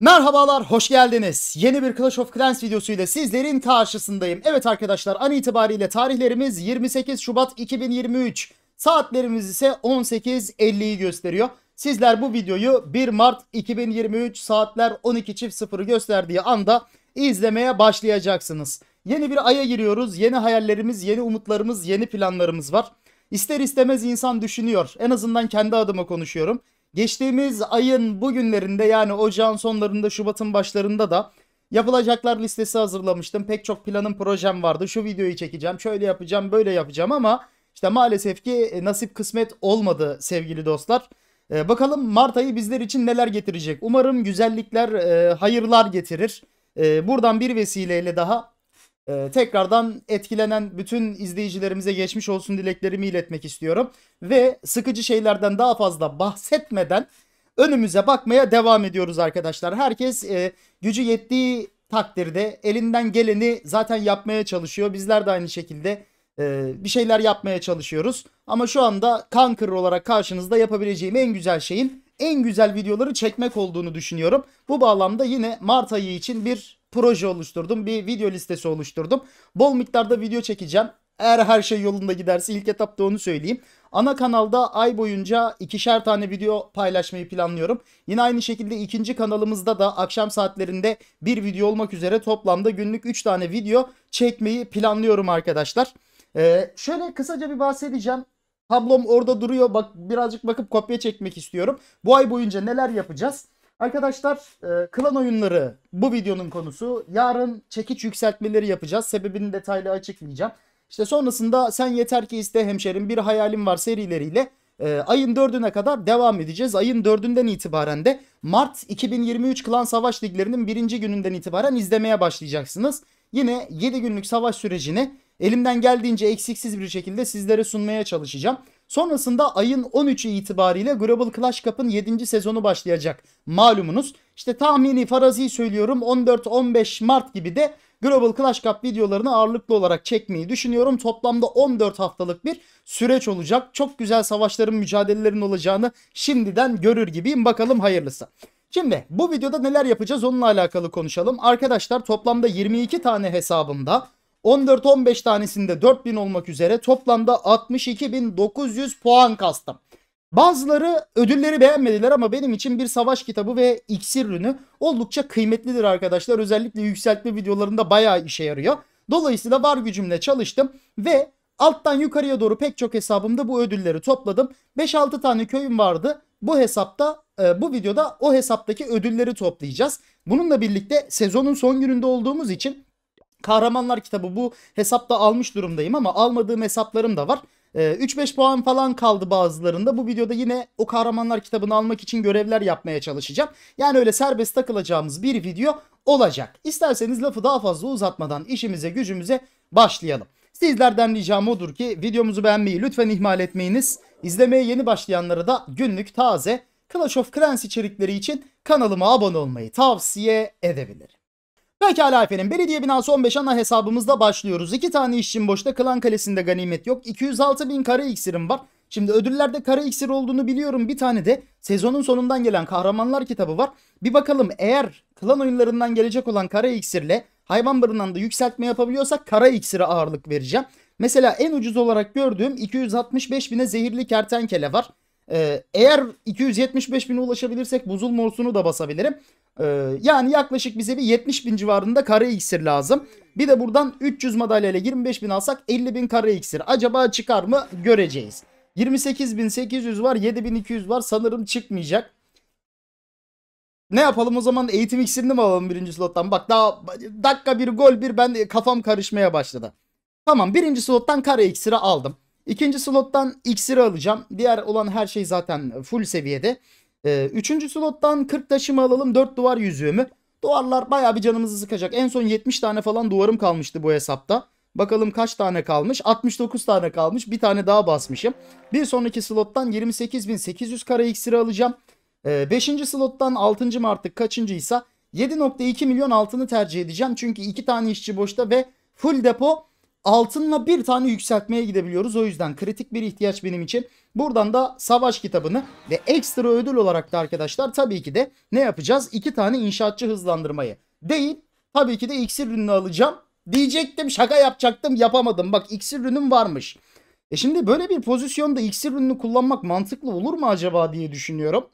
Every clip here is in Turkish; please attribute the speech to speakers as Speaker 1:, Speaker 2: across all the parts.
Speaker 1: Merhabalar, hoş geldiniz. Yeni bir Clash of Clans videosuyla sizlerin karşısındayım. Evet arkadaşlar, an itibariyle tarihlerimiz 28 Şubat 2023. Saatlerimiz ise 18.50'yi gösteriyor. Sizler bu videoyu 1 Mart 2023 saatler 12.00'ı gösterdiği anda izlemeye başlayacaksınız. Yeni bir aya giriyoruz. Yeni hayallerimiz, yeni umutlarımız, yeni planlarımız var. İster istemez insan düşünüyor. En azından kendi adıma konuşuyorum. Geçtiğimiz ayın bugünlerinde yani ocağın sonlarında Şubat'ın başlarında da yapılacaklar listesi hazırlamıştım. Pek çok planım projem vardı. Şu videoyu çekeceğim, şöyle yapacağım, böyle yapacağım ama işte maalesef ki e, nasip kısmet olmadı sevgili dostlar. Ee, bakalım Mart ayı bizler için neler getirecek. Umarım güzellikler, e, hayırlar getirir. E, buradan bir vesileyle daha ee, tekrardan etkilenen bütün izleyicilerimize geçmiş olsun dileklerimi iletmek istiyorum. Ve sıkıcı şeylerden daha fazla bahsetmeden önümüze bakmaya devam ediyoruz arkadaşlar. Herkes e, gücü yettiği takdirde elinden geleni zaten yapmaya çalışıyor. Bizler de aynı şekilde e, bir şeyler yapmaya çalışıyoruz. Ama şu anda Conqueror olarak karşınızda yapabileceğim en güzel şeyin en güzel videoları çekmek olduğunu düşünüyorum. Bu bağlamda yine Mart ayı için bir proje oluşturdum. Bir video listesi oluşturdum. Bol miktarda video çekeceğim. Eğer her şey yolunda giderse ilk etapta onu söyleyeyim. Ana kanalda ay boyunca ikişer tane video paylaşmayı planlıyorum. Yine aynı şekilde ikinci kanalımızda da akşam saatlerinde bir video olmak üzere toplamda günlük 3 tane video çekmeyi planlıyorum arkadaşlar. Ee, şöyle kısaca bir bahsedeceğim. Tablom orada duruyor. Bak birazcık bakıp kopya çekmek istiyorum. Bu ay boyunca neler yapacağız? Arkadaşlar e, klan oyunları bu videonun konusu. Yarın çekiç yükseltmeleri yapacağız. Sebebini detaylı açıklayacağım. İşte sonrasında sen yeter ki iste hemşerim bir hayalim var serileriyle e, ayın 4'üne kadar devam edeceğiz. Ayın 4'ünden itibaren de Mart 2023 Klan Savaş Liglerinin birinci gününden itibaren izlemeye başlayacaksınız. Yine 7 günlük savaş sürecini elimden geldiğince eksiksiz bir şekilde sizlere sunmaya çalışacağım. Sonrasında ayın 13'ü itibariyle Global Clash Cup'ın 7. sezonu başlayacak malumunuz. İşte tahmini farazi söylüyorum 14-15 Mart gibi de Global Clash Cup videolarını ağırlıklı olarak çekmeyi düşünüyorum. Toplamda 14 haftalık bir süreç olacak. Çok güzel savaşların, mücadelelerin olacağını şimdiden görür gibiyim. Bakalım hayırlısı. Şimdi bu videoda neler yapacağız onunla alakalı konuşalım. Arkadaşlar toplamda 22 tane hesabımda 14-15 tanesinde 4000 olmak üzere toplamda 62.900 puan kastım. Bazıları ödülleri beğenmediler ama benim için bir savaş kitabı ve iksir ürünü oldukça kıymetlidir arkadaşlar. Özellikle yükseltme videolarında bayağı işe yarıyor. Dolayısıyla var gücümle çalıştım ve alttan yukarıya doğru pek çok hesabımda bu ödülleri topladım. 5-6 tane köyüm vardı. Bu hesapta e, bu videoda o hesaptaki ödülleri toplayacağız. Bununla birlikte sezonun son gününde olduğumuz için Kahramanlar kitabı bu hesapta almış durumdayım ama almadığım hesaplarım da var. 3-5 ee, puan falan kaldı bazılarında. Bu videoda yine o kahramanlar kitabını almak için görevler yapmaya çalışacağım. Yani öyle serbest takılacağımız bir video olacak. İsterseniz lafı daha fazla uzatmadan işimize gücümüze başlayalım. Sizlerden ricam odur ki videomuzu beğenmeyi lütfen ihmal etmeyiniz. İzlemeye yeni başlayanlara da günlük taze Clash of Clans içerikleri için kanalıma abone olmayı tavsiye edebilirim. Pekala efendim belediye binası 15 ana hesabımızda başlıyoruz. 2 tane işçim boşta klan kalesinde ganimet yok. 206 bin kara iksirim var. Şimdi ödüllerde kara iksir olduğunu biliyorum. Bir tane de sezonun sonundan gelen kahramanlar kitabı var. Bir bakalım eğer klan oyunlarından gelecek olan kara iksirle hayvan barınağında yükseltme yapabiliyorsak kara iksire ağırlık vereceğim. Mesela en ucuz olarak gördüğüm 265 bine zehirli kertenkele var. Ee, eğer 275 bine ulaşabilirsek buzul morsunu da basabilirim. Ee, yani yaklaşık bize bir 70 bin civarında kare iksir lazım. Bir de buradan 300 madalyayla 25 bin alsak 50 bin kare iksir. Acaba çıkar mı göreceğiz. 28 bin 800 var 7 bin 200 var sanırım çıkmayacak. Ne yapalım o zaman eğitim iksirini mi alalım birinci slottan? Bak daha dakika bir gol bir ben kafam karışmaya başladı. Tamam birinci slottan kare iksiri aldım. İkinci slottan iksiri alacağım. Diğer olan her şey zaten full seviyede. Ee, üçüncü slottan 40 taşımı alalım 4 duvar yüzüğü mü? Duvarlar baya bir canımızı sıkacak. En son 70 tane falan duvarım kalmıştı bu hesapta. Bakalım kaç tane kalmış? 69 tane kalmış. Bir tane daha basmışım. Bir sonraki slottan 28.800 kara iksiri alacağım. 5. Ee, slottan 6. mı artık kaçıncıysa 7.2 milyon altını tercih edeceğim. Çünkü iki tane işçi boşta ve full depo altınla bir tane yükseltmeye gidebiliyoruz. O yüzden kritik bir ihtiyaç benim için. Buradan da savaş kitabını ve ekstra ödül olarak da arkadaşlar tabii ki de ne yapacağız? İki tane inşaatçı hızlandırmayı değil tabii ki de iksir ürünü alacağım. Diyecektim şaka yapacaktım yapamadım. Bak iksir ürünüm varmış. E şimdi böyle bir pozisyonda iksir ürünü kullanmak mantıklı olur mu acaba diye düşünüyorum.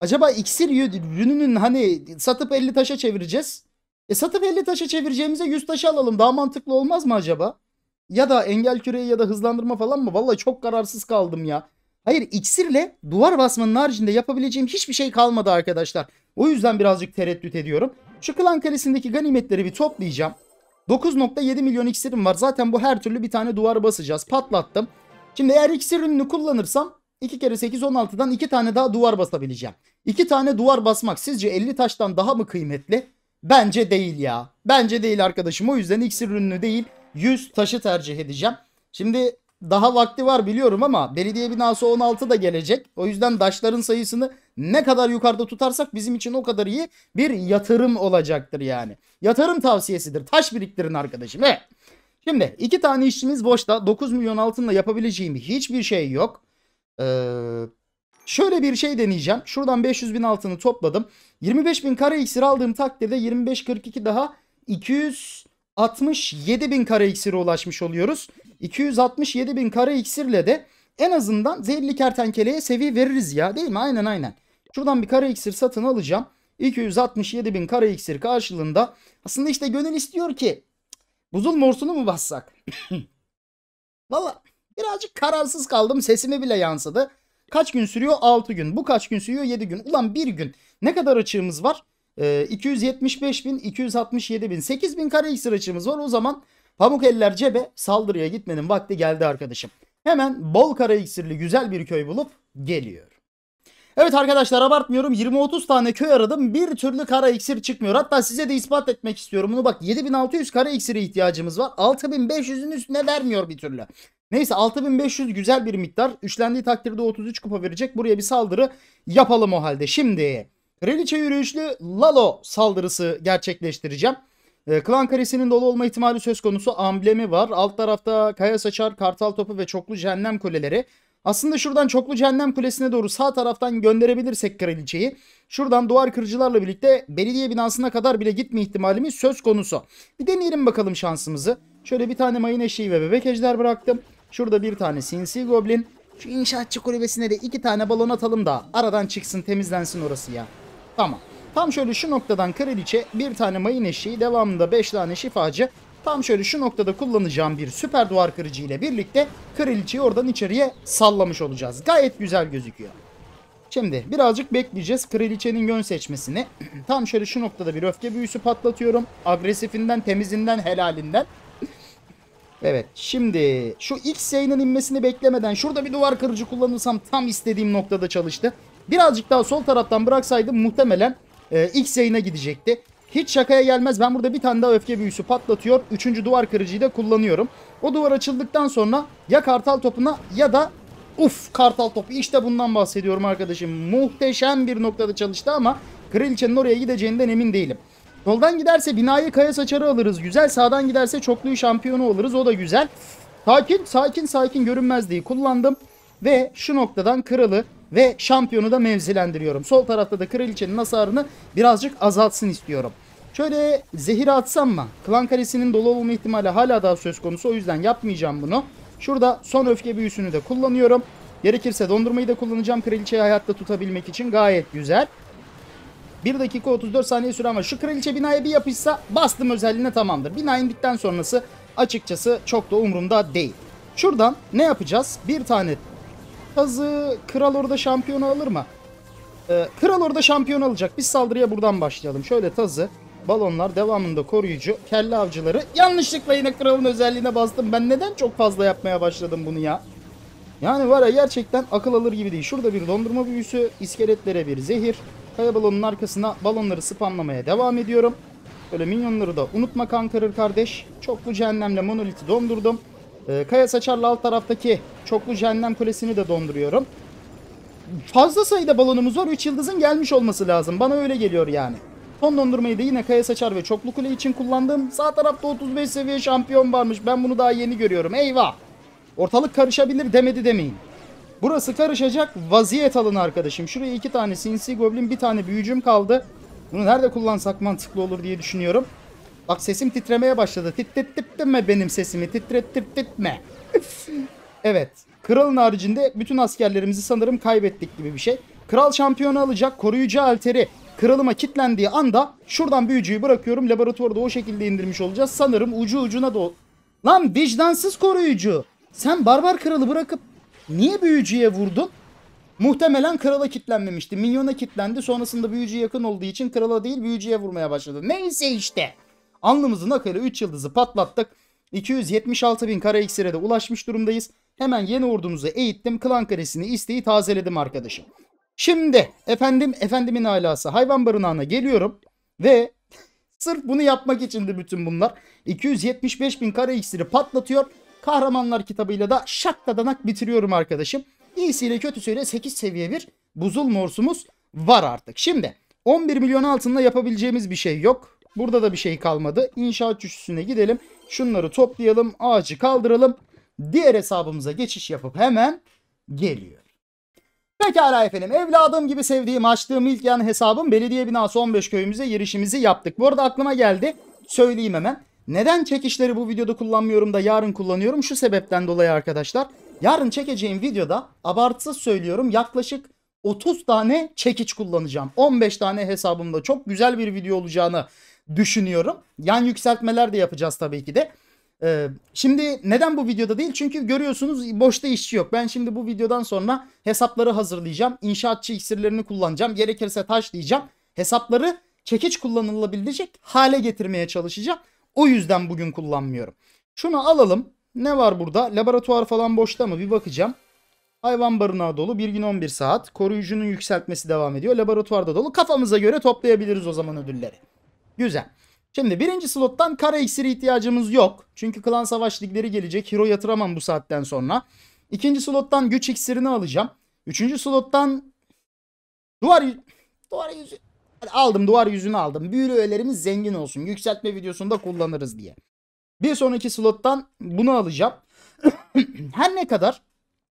Speaker 1: Acaba iksir ürününün hani satıp 50 taşa çevireceğiz. E satıp 50 taşa çevireceğimize 100 taşı alalım. Daha mantıklı olmaz mı acaba? Ya da engel küreği ya da hızlandırma falan mı? Vallahi çok kararsız kaldım ya. Hayır iksirle duvar basmanın haricinde yapabileceğim hiçbir şey kalmadı arkadaşlar. O yüzden birazcık tereddüt ediyorum. Şu klan kalesindeki ganimetleri bir toplayacağım. 9.7 milyon iksirim var. Zaten bu her türlü bir tane duvar basacağız. Patlattım. Şimdi eğer iksir ürününü kullanırsam 2 kere 8 16'dan 2 tane daha duvar basabileceğim. 2 tane duvar basmak sizce 50 taştan daha mı kıymetli? Bence değil ya. Bence değil arkadaşım. O yüzden iksir ürünü değil 100 taşı tercih edeceğim. Şimdi daha vakti var biliyorum ama belediye binası 16 da gelecek. O yüzden taşların sayısını ne kadar yukarıda tutarsak bizim için o kadar iyi bir yatırım olacaktır yani. Yatırım tavsiyesidir. Taş biriktirin arkadaşım. Evet. Şimdi iki tane işçimiz boşta. 9 milyon altınla yapabileceğim hiçbir şey yok. Eee... Şöyle bir şey deneyeceğim. Şuradan 500 bin altını topladım. 25 bin kare iksir aldığım takdirde 25-42 daha 267 bin kare iksire ulaşmış oluyoruz. 267 bin kare iksirle de en azından zehirli kertenkeleye seviye veririz ya değil mi? Aynen aynen. Şuradan bir kare iksir satın alacağım. 267 bin kare iksir karşılığında. Aslında işte gönül istiyor ki buzul morsunu mu bassak? Valla birazcık kararsız kaldım. Sesime bile yansıdı. Kaç gün sürüyor? 6 gün. Bu kaç gün sürüyor? 7 gün. Ulan bir gün. Ne kadar açığımız var? E, ee, 275 bin, 267 bin, 8 bin kare iksir açığımız var. O zaman pamuk eller cebe saldırıya gitmenin vakti geldi arkadaşım. Hemen bol kara iksirli güzel bir köy bulup geliyor. Evet arkadaşlar abartmıyorum 20-30 tane köy aradım bir türlü kara iksir çıkmıyor. Hatta size de ispat etmek istiyorum bunu bak 7600 kara iksire ihtiyacımız var 6500'ün üstüne vermiyor bir türlü. Neyse 6500 güzel bir miktar. Üçlendiği takdirde 33 kupa verecek. Buraya bir saldırı yapalım o halde. Şimdi Reliçe yürüyüşlü Lalo saldırısı gerçekleştireceğim. E, klan karesinin dolu olma ihtimali söz konusu amblemi var. Alt tarafta kaya saçar, kartal topu ve çoklu cehennem kuleleri. Aslında şuradan çoklu cehennem kulesine doğru sağ taraftan gönderebilirsek kraliçeyi. Şuradan duvar kırıcılarla birlikte belediye binasına kadar bile gitme ihtimalimiz söz konusu. Bir deneyelim bakalım şansımızı. Şöyle bir tane mayın eşiği ve bebek ejder bıraktım. Şurada bir tane sinsi goblin. Şu inşaatçı kulübesine de iki tane balon atalım da aradan çıksın temizlensin orası ya. Tamam. Tam şöyle şu noktadan kraliçe bir tane mayın eşiği devamında beş tane şifacı. Tam şöyle şu noktada kullanacağım bir süper duvar kırıcı ile birlikte kraliçeyi oradan içeriye sallamış olacağız. Gayet güzel gözüküyor. Şimdi birazcık bekleyeceğiz kraliçenin yön seçmesini. Tam şöyle şu noktada bir öfke büyüsü patlatıyorum. Agresifinden, temizinden, helalinden. Evet şimdi şu ilk zeynin inmesini beklemeden şurada bir duvar kırıcı kullanırsam tam istediğim noktada çalıştı. Birazcık daha sol taraftan bıraksaydım muhtemelen e, X yayına gidecekti. Hiç şakaya gelmez ben burada bir tane daha öfke büyüsü patlatıyor. Üçüncü duvar kırıcıyı da kullanıyorum. O duvar açıldıktan sonra ya kartal topuna ya da uf kartal topu işte bundan bahsediyorum arkadaşım. Muhteşem bir noktada çalıştı ama kraliçenin oraya gideceğinden emin değilim. Soldan giderse binayı kaya saçarı alırız. Güzel sağdan giderse çokluğu şampiyonu oluruz. O da güzel. Sakin sakin sakin görünmezliği kullandım. Ve şu noktadan kralı ve şampiyonu da mevzilendiriyorum. Sol tarafta da kraliçenin hasarını birazcık azaltsın istiyorum. Şöyle zehir atsam mı? Klan kalesinin dolu olma ihtimali hala daha söz konusu. O yüzden yapmayacağım bunu. Şurada son öfke büyüsünü de kullanıyorum. Gerekirse dondurmayı da kullanacağım kraliçeyi hayatta tutabilmek için. Gayet güzel. 1 dakika 34 saniye süren var. Şu kraliçe binaya bir yapışsa bastım özelliğine tamamdır. Bina indikten sonrası açıkçası çok da umurumda değil. Şuradan ne yapacağız? Bir tane tazı kral orada şampiyonu alır mı? Ee, kral orada şampiyon alacak. Biz saldırıya buradan başlayalım. Şöyle tazı. Balonlar devamında koruyucu. Kelle avcıları. Yanlışlıkla yine kralın özelliğine bastım. Ben neden çok fazla yapmaya başladım bunu ya? Yani var ya gerçekten akıl alır gibi değil. Şurada bir dondurma büyüsü, iskeletlere bir zehir, Kaya balonun arkasına balonları spamlamaya devam ediyorum. Böyle minyonları da unutma kankırır kardeş. Çoklu cehennemle monoliti dondurdum. Ee, kaya saçarla alt taraftaki çoklu cehennem kulesini de donduruyorum. Fazla sayıda balonumuz var. 3 yıldızın gelmiş olması lazım. Bana öyle geliyor yani. Son dondurmayı da yine Kaya Saçar ve Çoklu Kule için kullandım. Sağ tarafta 35 seviye şampiyon varmış. Ben bunu daha yeni görüyorum. Eyvah! Ortalık karışabilir demedi demeyin. Burası karışacak. Vaziyet alın arkadaşım. Şuraya iki tane sinsi goblin bir tane büyücüm kaldı. Bunu nerede kullansak mantıklı olur diye düşünüyorum. Bak sesim titremeye başladı. titretme benim sesimi. titretme. evet. Kralın haricinde bütün askerlerimizi sanırım kaybettik gibi bir şey. Kral şampiyonu alacak. Koruyucu alteri kralıma kitlendiği anda şuradan büyücüyü bırakıyorum. Laboratuvarda o şekilde indirmiş olacağız. Sanırım ucu ucuna da... Lan vicdansız koruyucu. Sen barbar kralı bırakıp Niye büyücüye vurdun? Muhtemelen krala kitlenmemişti. Minyona kitlendi. Sonrasında büyücü yakın olduğu için krala değil büyücüye vurmaya başladı. Neyse işte. Alnımızın akıyla 3 yıldızı patlattık. 276 bin kara iksire de ulaşmış durumdayız. Hemen yeni ordumuzu eğittim. Klan karesini isteği tazeledim arkadaşım. Şimdi efendim efendimin alası hayvan barınağına geliyorum. Ve sırf bunu yapmak içindi bütün bunlar. 275 bin kara iksiri patlatıyor. Kahramanlar kitabıyla da şakladanak bitiriyorum arkadaşım. İyisiyle kötüsüyle 8 seviye bir buzul morsumuz var artık. Şimdi 11 milyon altında yapabileceğimiz bir şey yok. Burada da bir şey kalmadı. İnşaat çüşüsüne gidelim. Şunları toplayalım. Ağacı kaldıralım. Diğer hesabımıza geçiş yapıp hemen geliyor. Pekala efendim evladım gibi sevdiğim açtığım ilk yan hesabım belediye binası 15 köyümüze girişimizi yaptık. Bu arada aklıma geldi söyleyeyim hemen. Neden çekişleri bu videoda kullanmıyorum da yarın kullanıyorum? Şu sebepten dolayı arkadaşlar. Yarın çekeceğim videoda abartısız söylüyorum yaklaşık 30 tane çekiç kullanacağım. 15 tane hesabımda çok güzel bir video olacağını düşünüyorum. Yan yükseltmeler de yapacağız tabii ki de. Ee, şimdi neden bu videoda değil? Çünkü görüyorsunuz boşta işçi yok. Ben şimdi bu videodan sonra hesapları hazırlayacağım. İnşaatçı iksirlerini kullanacağım. Gerekirse taşlayacağım. Hesapları çekiç kullanılabilecek hale getirmeye çalışacağım. O yüzden bugün kullanmıyorum. Şunu alalım. Ne var burada? Laboratuvar falan boşta mı? Bir bakacağım. Hayvan barınağı dolu. Bir gün 11 saat. Koruyucunun yükseltmesi devam ediyor. Laboratuvar da dolu. Kafamıza göre toplayabiliriz o zaman ödülleri. Güzel. Şimdi birinci slottan kara iksiri ihtiyacımız yok. Çünkü klan savaş ligleri gelecek. Hero yatıramam bu saatten sonra. İkinci slottan güç iksirini alacağım. Üçüncü slottan duvar, duvar yüzü Aldım duvar yüzünü aldım. Büyülü öğelerimiz zengin olsun. Yükseltme videosunda kullanırız diye. Bir sonraki slottan bunu alacağım. Her ne kadar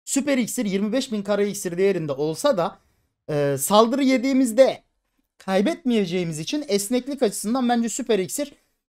Speaker 1: süper iksir 25.000 kara iksir değerinde olsa da e, saldırı yediğimizde kaybetmeyeceğimiz için esneklik açısından bence süper iksir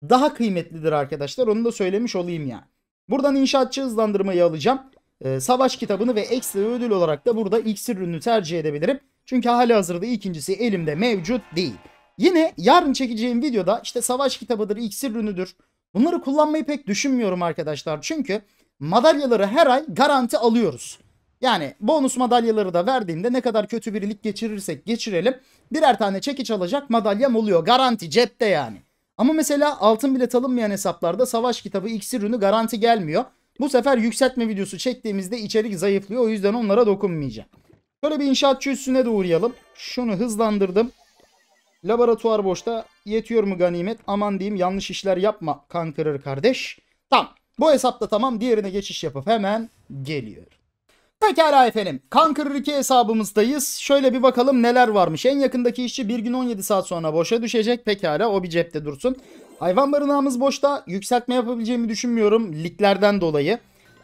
Speaker 1: daha kıymetlidir arkadaşlar. Onu da söylemiş olayım ya. Yani. Buradan inşaatçı hızlandırmayı alacağım. E, savaş kitabını ve ekstra ödül olarak da burada iksir ürünü tercih edebilirim. Çünkü hali hazırda ikincisi elimde mevcut değil. Yine yarın çekeceğim videoda işte savaş kitabıdır, iksir ürünüdür. Bunları kullanmayı pek düşünmüyorum arkadaşlar. Çünkü madalyaları her ay garanti alıyoruz. Yani bonus madalyaları da verdiğimde ne kadar kötü bir lig geçirirsek geçirelim birer tane çekiç alacak madalyam oluyor. Garanti cepte yani. Ama mesela altın bilet alınmayan hesaplarda savaş kitabı iksir ürünü garanti gelmiyor. Bu sefer yükseltme videosu çektiğimizde içerik zayıflıyor o yüzden onlara dokunmayacağım. Şöyle bir inşaatçı üstüne de uğrayalım. Şunu hızlandırdım. Laboratuvar boşta. Yetiyor mu ganimet? Aman diyeyim yanlış işler yapma kankırır kardeş. Tamam. Bu hesapta tamam. Diğerine geçiş yapıp hemen geliyor. Pekala efendim. Kankırır 2 hesabımızdayız. Şöyle bir bakalım neler varmış. En yakındaki işçi bir gün 17 saat sonra boşa düşecek. Pekala o bir cepte dursun. Hayvan barınağımız boşta. Yükseltme yapabileceğimi düşünmüyorum liglerden dolayı.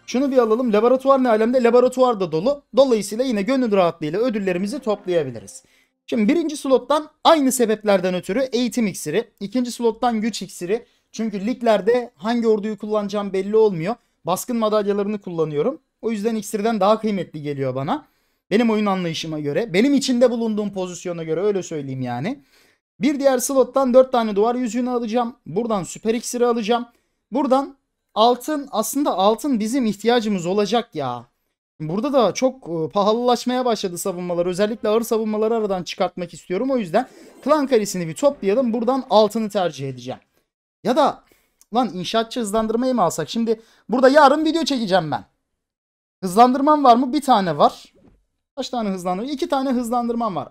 Speaker 1: Şunu bir alalım. Laboratuvar ne alemde? Laboratuvar da dolu. Dolayısıyla yine gönül rahatlığıyla ödüllerimizi toplayabiliriz. Şimdi birinci slottan aynı sebeplerden ötürü eğitim iksiri. ikinci slottan güç iksiri. Çünkü liglerde hangi orduyu kullanacağım belli olmuyor. Baskın madalyalarını kullanıyorum. O yüzden iksirden daha kıymetli geliyor bana. Benim oyun anlayışıma göre. Benim içinde bulunduğum pozisyona göre öyle söyleyeyim yani. Bir diğer slottan 4 tane duvar yüzüğünü alacağım. Buradan süper iksiri alacağım. Buradan altın aslında altın bizim ihtiyacımız olacak ya. Burada da çok e, pahalılaşmaya başladı savunmalar. Özellikle ağır savunmaları aradan çıkartmak istiyorum. O yüzden klan kalesini bir toplayalım. Buradan altını tercih edeceğim. Ya da lan inşaatçı hızlandırmayı mı alsak? Şimdi burada yarın video çekeceğim ben. Hızlandırmam var mı? Bir tane var. Kaç tane hızlandırma? İki tane hızlandırmam var.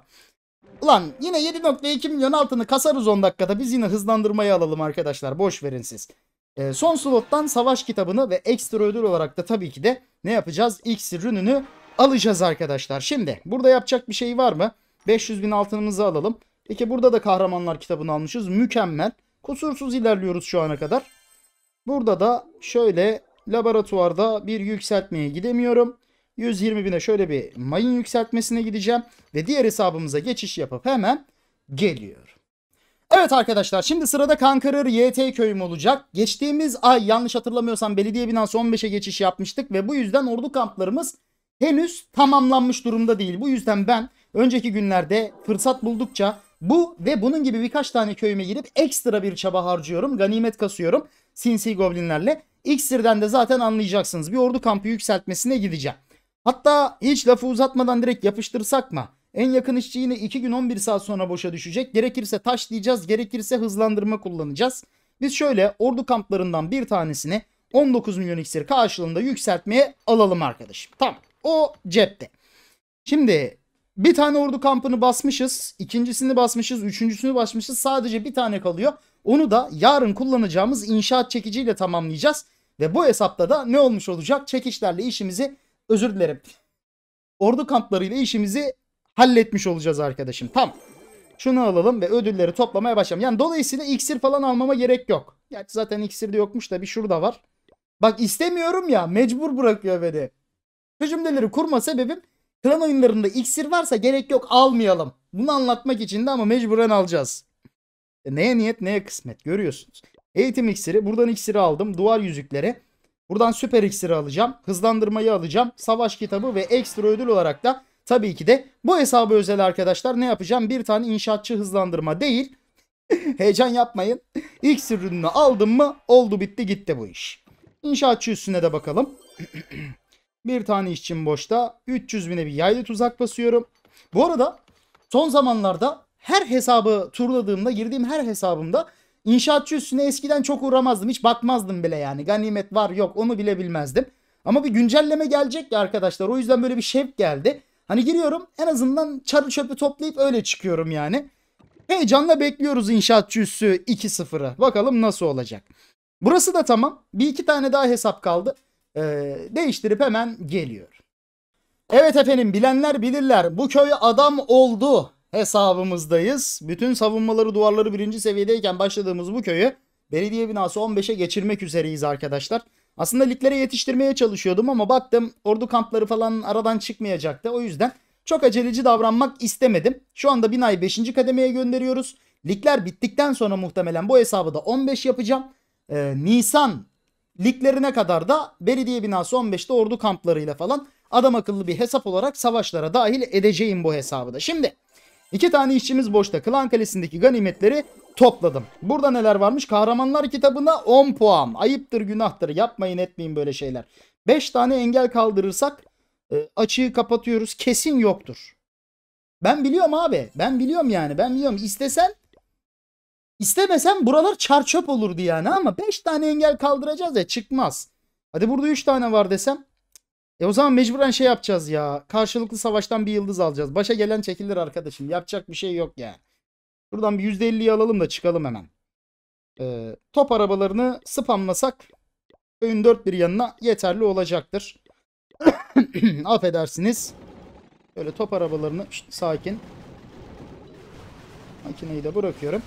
Speaker 1: Ulan yine 7.2 milyon altını kasarız 10 dakikada. Biz yine hızlandırmayı alalım arkadaşlar. Boş verin siz. E, son slottan savaş kitabını ve ekstra ödül olarak da tabii ki de ne yapacağız? X rününü alacağız arkadaşlar. Şimdi burada yapacak bir şey var mı? 500 bin altınımızı alalım. Peki burada da kahramanlar kitabını almışız. Mükemmel. Kusursuz ilerliyoruz şu ana kadar. Burada da şöyle laboratuvarda bir yükseltmeye gidemiyorum. 120 bine şöyle bir mayın yükseltmesine gideceğim. Ve diğer hesabımıza geçiş yapıp hemen geliyor. Evet arkadaşlar şimdi sırada Kankarır YT köyüm olacak. Geçtiğimiz ay yanlış hatırlamıyorsam belediye binası 15'e geçiş yapmıştık ve bu yüzden ordu kamplarımız henüz tamamlanmış durumda değil. Bu yüzden ben önceki günlerde fırsat buldukça bu ve bunun gibi birkaç tane köyüme girip ekstra bir çaba harcıyorum. Ganimet kasıyorum sinsi goblinlerle. İksir'den de zaten anlayacaksınız. Bir ordu kampı yükseltmesine gideceğim. Hatta hiç lafı uzatmadan direkt yapıştırsak mı? En yakın işçi yine 2 gün 11 saat sonra boşa düşecek. Gerekirse taşlayacağız, gerekirse hızlandırma kullanacağız. Biz şöyle ordu kamplarından bir tanesini 19 milyon iksir karşılığında yükseltmeye alalım arkadaşım. Tamam. O cepte. Şimdi bir tane ordu kampını basmışız. ikincisini basmışız. Üçüncüsünü basmışız. Sadece bir tane kalıyor. Onu da yarın kullanacağımız inşaat çekiciyle tamamlayacağız. Ve bu hesapta da ne olmuş olacak? Çekişlerle işimizi özür dilerim. Ordu kamplarıyla işimizi halletmiş olacağız arkadaşım. Tam. Şunu alalım ve ödülleri toplamaya başlayalım. Yani dolayısıyla iksir falan almama gerek yok. Yani zaten iksir de yokmuş da bir şurada var. Bak istemiyorum ya mecbur bırakıyor beni. Şu cümleleri kurma sebebim klan oyunlarında iksir varsa gerek yok almayalım. Bunu anlatmak için de ama mecburen alacağız. E neye niyet neye kısmet görüyorsunuz. Eğitim iksiri buradan iksiri aldım. Duvar yüzükleri. Buradan süper iksiri alacağım. Hızlandırmayı alacağım. Savaş kitabı ve ekstra ödül olarak da Tabii ki de bu hesabı özel arkadaşlar ne yapacağım? Bir tane inşaatçı hızlandırma değil. Heyecan yapmayın. İlk ürününü aldım mı oldu bitti gitti bu iş. İnşaatçı üstüne de bakalım. bir tane işçim boşta. 300 bine bir yaylı tuzak basıyorum. Bu arada son zamanlarda her hesabı turladığımda girdiğim her hesabımda inşaatçı üstüne eskiden çok uğramazdım. Hiç bakmazdım bile yani. Ganimet var yok onu bile bilmezdim. Ama bir güncelleme gelecek ya arkadaşlar. O yüzden böyle bir şevk geldi. Hani giriyorum en azından çarı çöpü toplayıp öyle çıkıyorum yani. Heyecanla bekliyoruz inşaatçı üssü 2-0'ı. Bakalım nasıl olacak. Burası da tamam. Bir iki tane daha hesap kaldı. Ee, değiştirip hemen geliyor. Evet efendim bilenler bilirler. Bu köy adam oldu hesabımızdayız. Bütün savunmaları duvarları birinci seviyedeyken başladığımız bu köyü belediye binası 15'e geçirmek üzereyiz arkadaşlar. Aslında liglere yetiştirmeye çalışıyordum ama baktım ordu kampları falan aradan çıkmayacaktı. O yüzden çok aceleci davranmak istemedim. Şu anda binayı 5. kademeye gönderiyoruz. Ligler bittikten sonra muhtemelen bu hesabı da 15 yapacağım. Ee, Nisan liglerine kadar da belediye binası 15'te ordu kamplarıyla falan adam akıllı bir hesap olarak savaşlara dahil edeceğim bu hesabı da. Şimdi iki tane işçimiz boşta. Klan Kalesi'ndeki ganimetleri topladım. Burada neler varmış? Kahramanlar kitabına 10 puan. Ayıptır günahtır yapmayın etmeyin böyle şeyler. 5 tane engel kaldırırsak e, açığı kapatıyoruz. Kesin yoktur. Ben biliyorum abi. Ben biliyorum yani. Ben biliyorum. İstesen istemesen buralar çarçöp olurdu yani ama 5 tane engel kaldıracağız ya çıkmaz. Hadi burada 3 tane var desem. E o zaman mecburen şey yapacağız ya. Karşılıklı savaştan bir yıldız alacağız. Başa gelen çekilir arkadaşım. Yapacak bir şey yok yani. Buradan bir %50'yi alalım da çıkalım hemen. Ee, top arabalarını spamlasak oyun dört bir yanına yeterli olacaktır. Affedersiniz. Böyle top arabalarını şişt, sakin. Makineyi de bırakıyorum.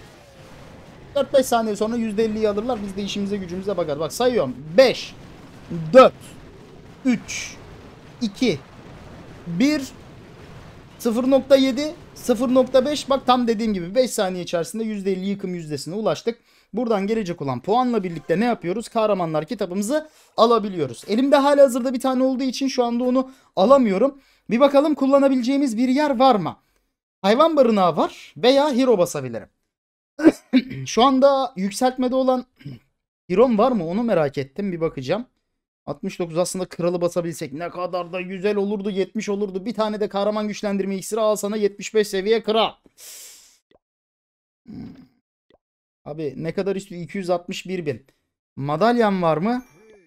Speaker 1: 4-5 saniye sonra %50'yi alırlar. Biz de işimize gücümüze bakar. Bak sayıyorum. 5, 4, 3, 2, 1 0.7, 0.5 bak tam dediğim gibi 5 saniye içerisinde %50 yıkım yüzdesine ulaştık. Buradan gelecek olan puanla birlikte ne yapıyoruz? Kahramanlar kitabımızı alabiliyoruz. Elimde hala hazırda bir tane olduğu için şu anda onu alamıyorum. Bir bakalım kullanabileceğimiz bir yer var mı? Hayvan barınağı var veya hero basabilirim. şu anda yükseltmede olan Hiron var mı onu merak ettim bir bakacağım. 69 aslında kralı basabilsek ne kadar da güzel olurdu 70 olurdu. Bir tane de kahraman güçlendirme iksiri alsana 75 seviye kral. Hmm. Abi ne kadar üstü 261 bin. madalyan var mı?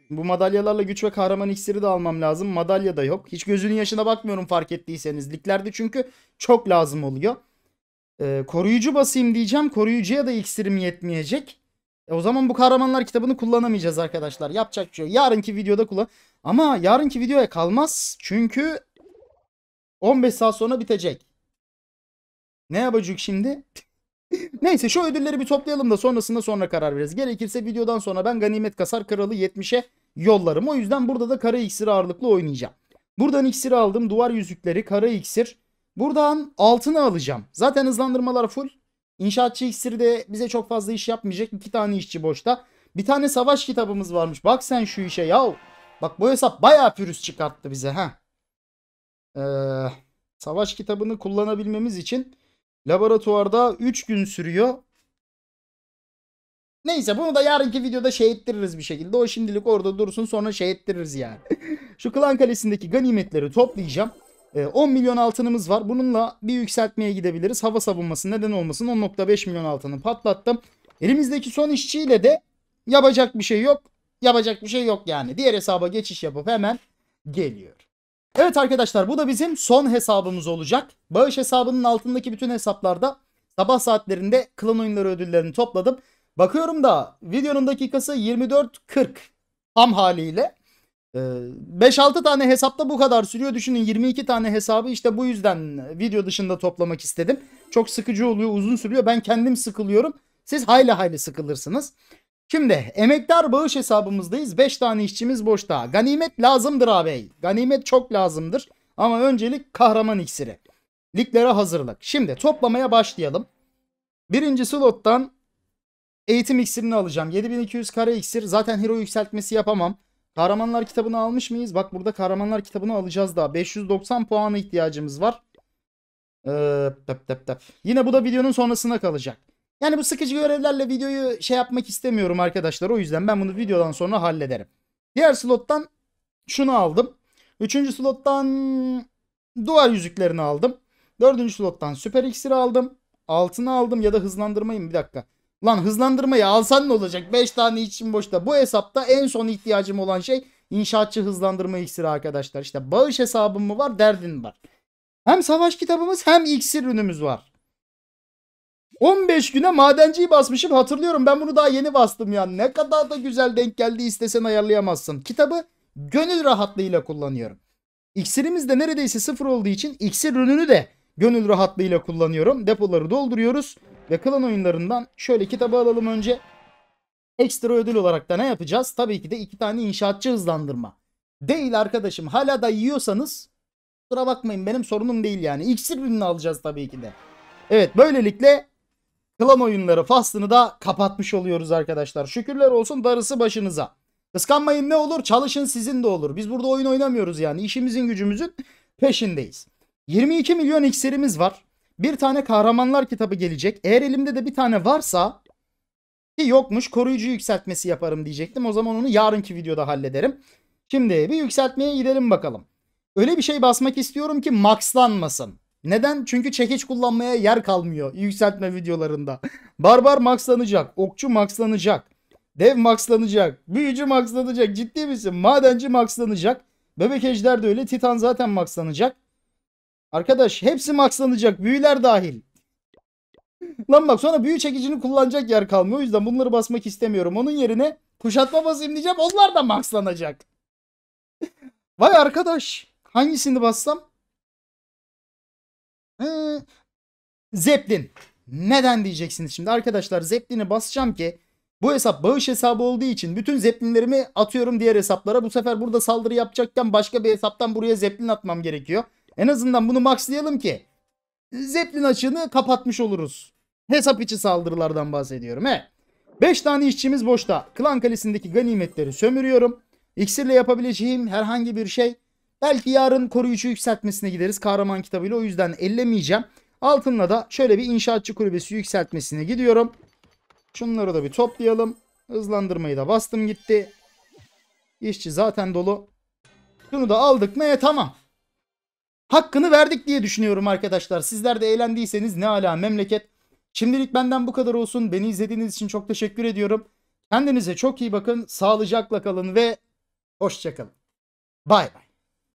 Speaker 1: Bu madalyalarla güç ve kahraman iksiri de almam lazım. Madalya da yok. Hiç gözünün yaşına bakmıyorum fark ettiyseniz. Liglerde çünkü çok lazım oluyor. Ee, koruyucu basayım diyeceğim. Koruyucuya da iksirim yetmeyecek. E o zaman bu kahramanlar kitabını kullanamayacağız arkadaşlar. Yapacak bir şey yok. Yarınki videoda kullan. Ama yarınki videoya kalmaz. Çünkü 15 saat sonra bitecek. Ne yapacak şimdi? Neyse şu ödülleri bir toplayalım da sonrasında sonra karar veririz. Gerekirse videodan sonra ben Ganimet Kasar Kralı 70'e yollarım. O yüzden burada da kara iksir ağırlıklı oynayacağım. Buradan iksiri aldım. Duvar yüzükleri, kara iksir. Buradan altını alacağım. Zaten hızlandırmalar full. İnşaatçı iksiri de bize çok fazla iş yapmayacak. İki tane işçi boşta. Bir tane savaş kitabımız varmış. Bak sen şu işe yav. Bak bu hesap bayağı pürüz çıkarttı bize. ha. Ee, savaş kitabını kullanabilmemiz için laboratuvarda 3 gün sürüyor. Neyse bunu da yarınki videoda şey ettiririz bir şekilde. O şimdilik orada dursun sonra şey ettiririz yani. Şu klan kalesindeki ganimetleri toplayacağım. 10 ee, milyon altınımız var. Bununla bir yükseltmeye gidebiliriz. Hava savunması neden olmasın 10.5 milyon altını patlattım. Elimizdeki son işçiyle de yapacak bir şey yok. Yapacak bir şey yok yani. Diğer hesaba geçiş yapıp hemen geliyor. Evet arkadaşlar bu da bizim son hesabımız olacak. Bağış hesabının altındaki bütün hesaplarda sabah saatlerinde klan oyunları ödüllerini topladım. Bakıyorum da videonun dakikası 24.40 tam haliyle. 5-6 ee, tane hesapta bu kadar sürüyor. Düşünün 22 tane hesabı işte bu yüzden video dışında toplamak istedim. Çok sıkıcı oluyor, uzun sürüyor. Ben kendim sıkılıyorum. Siz hayli hayli sıkılırsınız. Şimdi emektar bağış hesabımızdayız. 5 tane işçimiz boşta. Ganimet lazımdır ağabey. Ganimet çok lazımdır. Ama öncelik kahraman iksiri. Liglere hazırlık. Şimdi toplamaya başlayalım. Birinci slottan eğitim iksirini alacağım. 7200 kare iksir. Zaten hero yükseltmesi yapamam. Kahramanlar kitabını almış mıyız? Bak burada kahramanlar kitabını alacağız daha. 590 puana ihtiyacımız var. Ee, tep tep tep. Yine bu da videonun sonrasına kalacak. Yani bu sıkıcı görevlerle videoyu şey yapmak istemiyorum arkadaşlar. O yüzden ben bunu videodan sonra hallederim. Diğer slottan şunu aldım. Üçüncü slottan duvar yüzüklerini aldım. Dördüncü slottan süper iksiri aldım. Altını aldım ya da hızlandırmayın bir dakika. Lan hızlandırmayı alsan ne olacak? 5 tane için boşta. Bu hesapta en son ihtiyacım olan şey inşaatçı hızlandırma iksiri arkadaşlar. İşte bağış hesabım mı var derdin var. Hem savaş kitabımız hem iksir ürünümüz var. 15 güne madenciyi basmışım hatırlıyorum ben bunu daha yeni bastım ya. Ne kadar da güzel denk geldi istesen ayarlayamazsın. Kitabı gönül rahatlığıyla kullanıyorum. İksirimiz de neredeyse sıfır olduğu için iksir ürünü de gönül rahatlığıyla kullanıyorum. Depoları dolduruyoruz ve klan oyunlarından şöyle kitabı alalım önce. Ekstra ödül olarak da ne yapacağız? Tabii ki de iki tane inşaatçı hızlandırma. Değil arkadaşım hala da yiyorsanız kusura bakmayın benim sorunum değil yani. İksir ürünü alacağız tabii ki de. Evet böylelikle klan oyunları faslını da kapatmış oluyoruz arkadaşlar. Şükürler olsun darısı başınıza. Kıskanmayın ne olur çalışın sizin de olur. Biz burada oyun oynamıyoruz yani işimizin gücümüzün peşindeyiz. 22 milyon iksirimiz var bir tane kahramanlar kitabı gelecek. Eğer elimde de bir tane varsa ki yokmuş koruyucu yükseltmesi yaparım diyecektim. O zaman onu yarınki videoda hallederim. Şimdi bir yükseltmeye gidelim bakalım. Öyle bir şey basmak istiyorum ki maxlanmasın. Neden? Çünkü çekiç kullanmaya yer kalmıyor yükseltme videolarında. Barbar maxlanacak, okçu maxlanacak, dev maxlanacak, büyücü maxlanacak. Ciddi misin? Madenci maxlanacak. Bebek ejder de öyle, titan zaten maxlanacak. Arkadaş hepsi maxlanacak. Büyüler dahil. Lan bak sonra büyü çekicini kullanacak yer kalmıyor. O yüzden bunları basmak istemiyorum. Onun yerine kuşatma basayım diyeceğim. Onlar da maxlanacak. Vay arkadaş. Hangisini bassam? Ee, Zeplin. Neden diyeceksiniz şimdi arkadaşlar Zeplini basacağım ki bu hesap bağış hesabı olduğu için bütün zeplinlerimi atıyorum diğer hesaplara. Bu sefer burada saldırı yapacakken başka bir hesaptan buraya zeplin atmam gerekiyor. En azından bunu maxlayalım ki Zeppelin açığını kapatmış oluruz. Hesap içi saldırılardan bahsediyorum. He. 5 tane işçimiz boşta. Klan kalesindeki ganimetleri sömürüyorum. İksirle yapabileceğim herhangi bir şey. Belki yarın koruyucu yükseltmesine gideriz kahraman kitabıyla. O yüzden ellemeyeceğim. Altınla da şöyle bir inşaatçı kulübesi yükseltmesine gidiyorum. Şunları da bir toplayalım. Hızlandırmayı da bastım gitti. İşçi zaten dolu. Şunu da aldık mı? E tamam hakkını verdik diye düşünüyorum arkadaşlar. Sizler de eğlendiyseniz ne ala memleket. Şimdilik benden bu kadar olsun. Beni izlediğiniz için çok teşekkür ediyorum. Kendinize çok iyi bakın. Sağlıcakla kalın ve hoşçakalın. Bay bay.